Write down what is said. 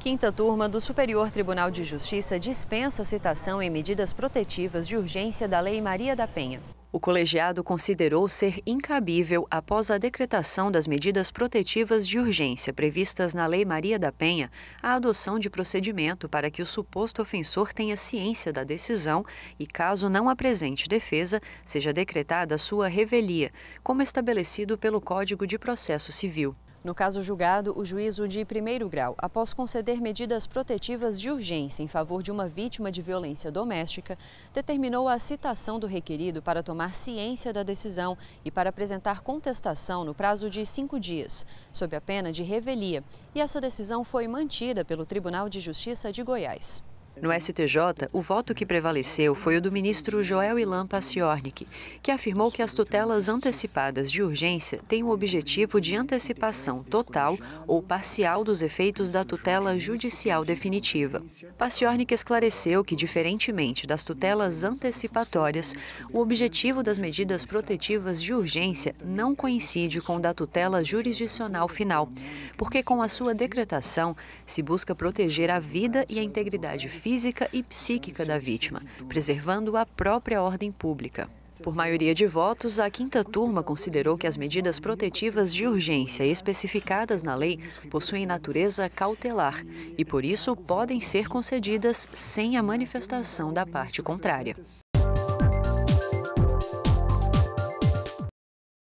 Quinta turma do Superior Tribunal de Justiça dispensa citação em medidas protetivas de urgência da Lei Maria da Penha. O colegiado considerou ser incabível após a decretação das medidas protetivas de urgência previstas na Lei Maria da Penha a adoção de procedimento para que o suposto ofensor tenha ciência da decisão e, caso não apresente defesa, seja decretada sua revelia, como estabelecido pelo Código de Processo Civil. No caso julgado, o juízo de primeiro grau, após conceder medidas protetivas de urgência em favor de uma vítima de violência doméstica, determinou a citação do requerido para tomar ciência da decisão e para apresentar contestação no prazo de cinco dias, sob a pena de revelia. E essa decisão foi mantida pelo Tribunal de Justiça de Goiás. No STJ, o voto que prevaleceu foi o do ministro Joel Ilan Paciornik, que afirmou que as tutelas antecipadas de urgência têm o objetivo de antecipação total ou parcial dos efeitos da tutela judicial definitiva. Paciornik esclareceu que, diferentemente das tutelas antecipatórias, o objetivo das medidas protetivas de urgência não coincide com o da tutela jurisdicional final, porque com a sua decretação se busca proteger a vida e a integridade física física e psíquica da vítima, preservando a própria ordem pública. Por maioria de votos, a quinta turma considerou que as medidas protetivas de urgência especificadas na lei possuem natureza cautelar e, por isso, podem ser concedidas sem a manifestação da parte contrária.